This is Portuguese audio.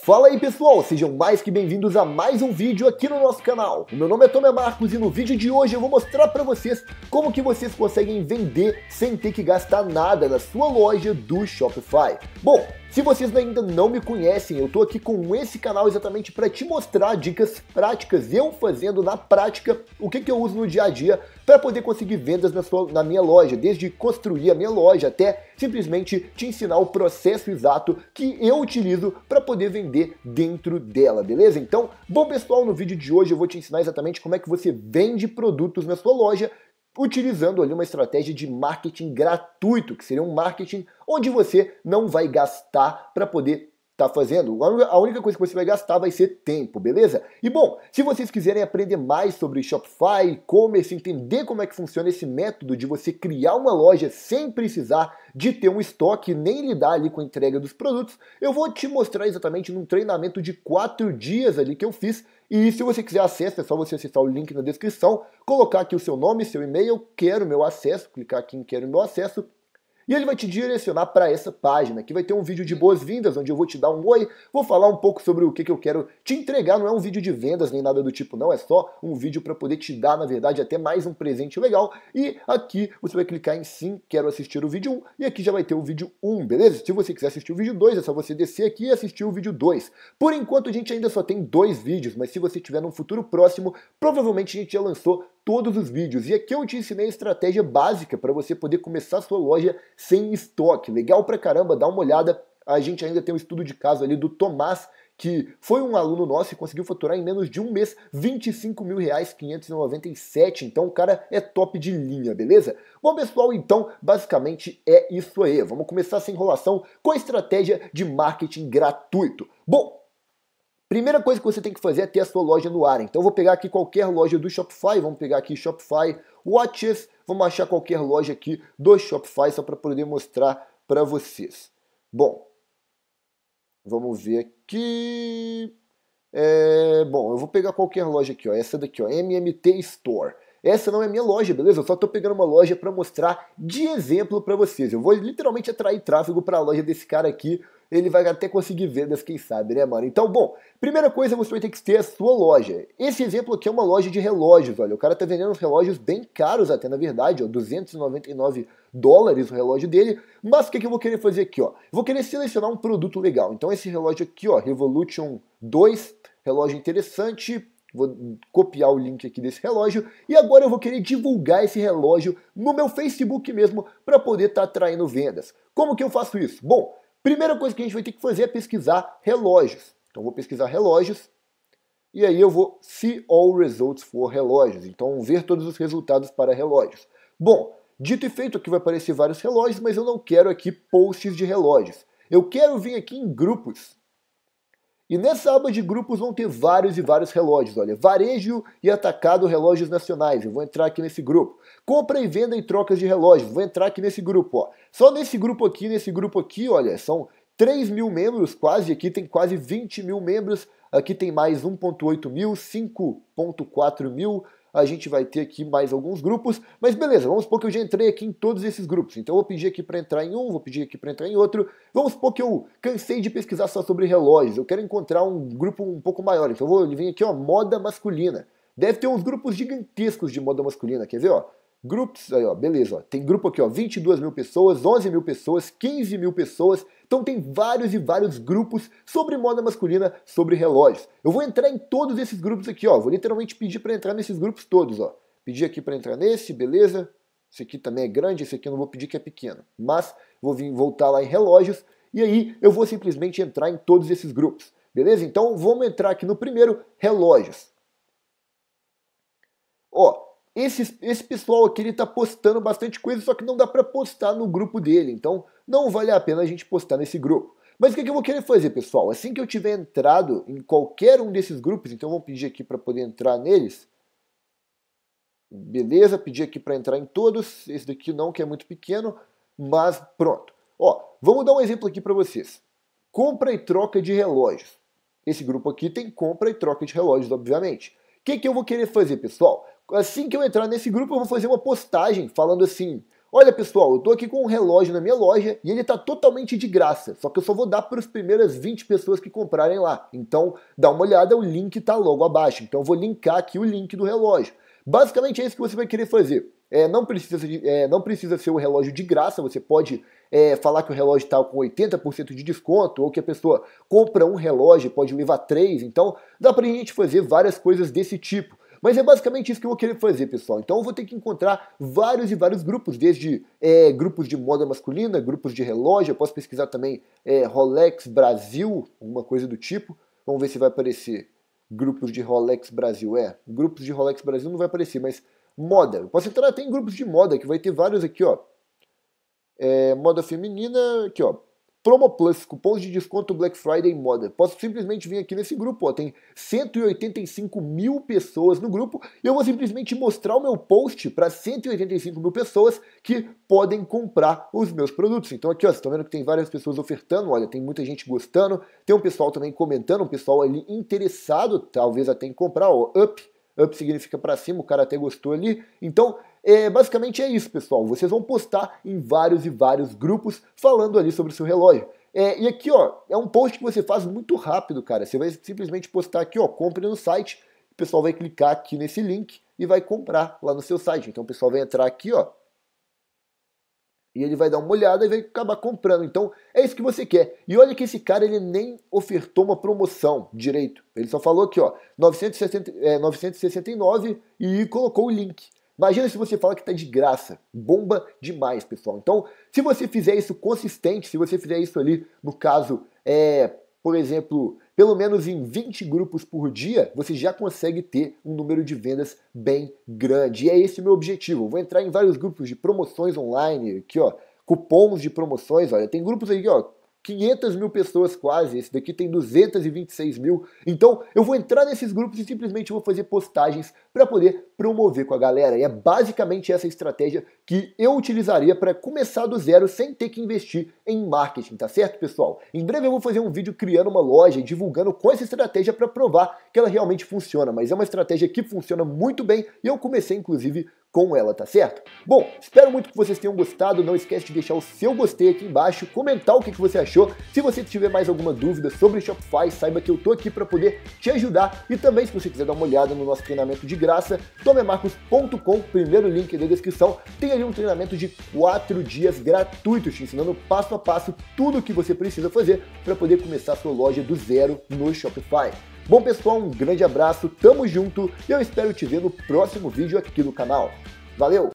Fala aí pessoal, sejam mais que bem-vindos a mais um vídeo aqui no nosso canal. O meu nome é Tomé Marcos e no vídeo de hoje eu vou mostrar para vocês como que vocês conseguem vender sem ter que gastar nada na sua loja do Shopify. Bom, se vocês ainda não me conhecem, eu estou aqui com esse canal exatamente para te mostrar dicas práticas, eu fazendo na prática o que, que eu uso no dia a dia para poder conseguir vendas na, sua, na minha loja, desde construir a minha loja até simplesmente te ensinar o processo exato que eu utilizo para poder vender dentro dela, beleza? Então, bom pessoal, no vídeo de hoje eu vou te ensinar exatamente como é que você vende produtos na sua loja utilizando ali uma estratégia de marketing gratuito, que seria um marketing onde você não vai gastar para poder está fazendo. A única coisa que você vai gastar vai ser tempo, beleza? E bom, se vocês quiserem aprender mais sobre Shopify, e-commerce, entender como é que funciona esse método de você criar uma loja sem precisar de ter um estoque nem lidar ali com a entrega dos produtos, eu vou te mostrar exatamente num treinamento de quatro dias ali que eu fiz. E se você quiser acesso, é só você acessar o link na descrição, colocar aqui o seu nome, seu e-mail, quero meu acesso, clicar aqui em quero meu acesso e ele vai te direcionar para essa página, que vai ter um vídeo de boas-vindas, onde eu vou te dar um oi, vou falar um pouco sobre o que, que eu quero te entregar. Não é um vídeo de vendas nem nada do tipo, não. É só um vídeo para poder te dar, na verdade, até mais um presente legal. E aqui você vai clicar em sim, quero assistir o vídeo 1. E aqui já vai ter o vídeo 1, beleza? Se você quiser assistir o vídeo 2, é só você descer aqui e assistir o vídeo 2. Por enquanto, a gente ainda só tem dois vídeos, mas se você tiver num futuro próximo, provavelmente a gente já lançou todos os vídeos. E aqui eu te ensinei a estratégia básica para você poder começar sua loja sem estoque. Legal pra caramba, dá uma olhada. A gente ainda tem um estudo de caso ali do Tomás, que foi um aluno nosso e conseguiu faturar em menos de um mês 25 mil reais 597. Então o cara é top de linha, beleza? Bom pessoal, então basicamente é isso aí. Vamos começar essa enrolação com a estratégia de marketing gratuito. Bom, Primeira coisa que você tem que fazer é ter a sua loja no ar. Então eu vou pegar aqui qualquer loja do Shopify, vamos pegar aqui Shopify Watches. vamos achar qualquer loja aqui do Shopify só para poder mostrar para vocês. Bom, vamos ver aqui. É, bom, eu vou pegar qualquer loja aqui, ó, essa daqui, ó, MMT Store. Essa não é minha loja, beleza? Eu só estou pegando uma loja para mostrar de exemplo para vocês. Eu vou literalmente atrair tráfego para a loja desse cara aqui ele vai até conseguir vendas, quem sabe, né, mano? Então, bom, primeira coisa você vai ter que ter a sua loja. Esse exemplo aqui é uma loja de relógios, olha. O cara tá vendendo uns relógios bem caros até, na verdade, ó, 299 dólares o relógio dele. Mas o que, que eu vou querer fazer aqui, ó? Vou querer selecionar um produto legal. Então, esse relógio aqui, ó, Revolution 2, relógio interessante, Vou copiar o link aqui desse relógio e agora eu vou querer divulgar esse relógio no meu Facebook mesmo para poder estar tá atraindo vendas. Como que eu faço isso? Bom, Primeira coisa que a gente vai ter que fazer é pesquisar relógios. Então vou pesquisar relógios e aí eu vou see all results for relógios. Então ver todos os resultados para relógios. Bom, dito e feito aqui vai aparecer vários relógios, mas eu não quero aqui posts de relógios. Eu quero vir aqui em grupos. E nessa aba de grupos vão ter vários e vários relógios. Olha, varejo e atacado relógios nacionais. Eu vou entrar aqui nesse grupo. Compra e venda e trocas de relógios. Vou entrar aqui nesse grupo. Ó. Só nesse grupo aqui, nesse grupo aqui, olha, são 3 mil membros, quase. Aqui tem quase 20 mil membros. Aqui tem mais 1,8 mil, 5,4 mil a gente vai ter aqui mais alguns grupos, mas beleza, vamos supor que eu já entrei aqui em todos esses grupos. Então eu vou pedir aqui para entrar em um, vou pedir aqui para entrar em outro. Vamos supor que eu cansei de pesquisar só sobre relógios, eu quero encontrar um grupo um pouco maior. Então eu vou vir aqui, ó, moda masculina. Deve ter uns grupos gigantescos de moda masculina, quer ver, ó? Grupos, aí, ó, beleza, ó, tem grupo aqui, ó, 22 mil pessoas, 11 mil pessoas, 15 mil pessoas. Então tem vários e vários grupos sobre moda masculina, sobre relógios. Eu vou entrar em todos esses grupos aqui, ó. Vou literalmente pedir para entrar nesses grupos todos, ó. Pedir aqui para entrar nesse, beleza? Esse aqui também é grande, esse aqui eu não vou pedir que é pequeno. Mas vou vir, voltar lá em relógios e aí eu vou simplesmente entrar em todos esses grupos. Beleza? Então vamos entrar aqui no primeiro, relógios. Ó, esse, esse pessoal aqui ele tá postando bastante coisa, só que não dá para postar no grupo dele, então não vale a pena a gente postar nesse grupo. Mas o que, que eu vou querer fazer, pessoal? Assim que eu tiver entrado em qualquer um desses grupos, então vamos pedir aqui para poder entrar neles. Beleza, pedi aqui para entrar em todos. Esse daqui não, que é muito pequeno, mas pronto. Ó, vamos dar um exemplo aqui para vocês. Compra e troca de relógios. Esse grupo aqui tem compra e troca de relógios, obviamente. O que, que eu vou querer fazer, pessoal? Assim que eu entrar nesse grupo, eu vou fazer uma postagem falando assim: Olha pessoal, eu tô aqui com um relógio na minha loja e ele tá totalmente de graça, só que eu só vou dar para as primeiras 20 pessoas que comprarem lá. Então, dá uma olhada, o link tá logo abaixo. Então, eu vou linkar aqui o link do relógio. Basicamente é isso que você vai querer fazer. É, não, precisa, é, não precisa ser o um relógio de graça, você pode é, falar que o relógio está com 80% de desconto, ou que a pessoa compra um relógio e pode levar três. Então, dá pra gente fazer várias coisas desse tipo. Mas é basicamente isso que eu vou querer fazer, pessoal. Então eu vou ter que encontrar vários e vários grupos, desde é, grupos de moda masculina, grupos de relógio, eu posso pesquisar também é, Rolex Brasil, alguma coisa do tipo. Vamos ver se vai aparecer grupos de Rolex Brasil. É, grupos de Rolex Brasil não vai aparecer, mas moda. Eu posso entrar até em grupos de moda, que vai ter vários aqui, ó. É, moda feminina, aqui, ó. Promo Plus, cupons de desconto Black Friday Moda. Posso simplesmente vir aqui nesse grupo, ó, tem 185 mil pessoas no grupo, e eu vou simplesmente mostrar o meu post para 185 mil pessoas que podem comprar os meus produtos. Então aqui, ó, vocês estão vendo que tem várias pessoas ofertando, olha, tem muita gente gostando, tem um pessoal também comentando, um pessoal ali interessado, talvez até em comprar, ó, Up, Up significa para cima, o cara até gostou ali. Então, é, basicamente é isso, pessoal. Vocês vão postar em vários e vários grupos falando ali sobre o seu relógio. É, e aqui, ó, é um post que você faz muito rápido, cara. Você vai simplesmente postar aqui, ó, compre no site. O pessoal vai clicar aqui nesse link e vai comprar lá no seu site. Então o pessoal vai entrar aqui, ó, e ele vai dar uma olhada e vai acabar comprando. Então, é isso que você quer. E olha que esse cara, ele nem ofertou uma promoção direito. Ele só falou aqui, ó, 960, é, 969 e colocou o link. Imagina se você fala que tá de graça. Bomba demais, pessoal. Então, se você fizer isso consistente, se você fizer isso ali, no caso, é, por exemplo, pelo menos em 20 grupos por dia, você já consegue ter um número de vendas bem grande. E é esse o meu objetivo. Eu vou entrar em vários grupos de promoções online, aqui ó, cupons de promoções, olha, tem grupos aí, ó, 500 mil pessoas quase, esse daqui tem 226 mil. Então eu vou entrar nesses grupos e simplesmente vou fazer postagens para poder promover com a galera. E é basicamente essa estratégia que eu utilizaria para começar do zero sem ter que investir em marketing, tá certo, pessoal? Em breve eu vou fazer um vídeo criando uma loja e divulgando com essa estratégia para provar que ela realmente funciona. Mas é uma estratégia que funciona muito bem e eu comecei, inclusive, com ela, tá certo? Bom, espero muito que vocês tenham gostado. Não esquece de deixar o seu gostei aqui embaixo, comentar o que, que você achou. Se você tiver mais alguma dúvida sobre Shopify, saiba que eu tô aqui para poder te ajudar. E também, se você quiser dar uma olhada no nosso treinamento de graça, tomemarcos.com, primeiro link da descrição, tem ali um treinamento de 4 dias gratuito, te ensinando passo a passo tudo o que você precisa fazer para poder começar sua loja do zero no Shopify. Bom pessoal, um grande abraço, tamo junto e eu espero te ver no próximo vídeo aqui no canal. Valeu!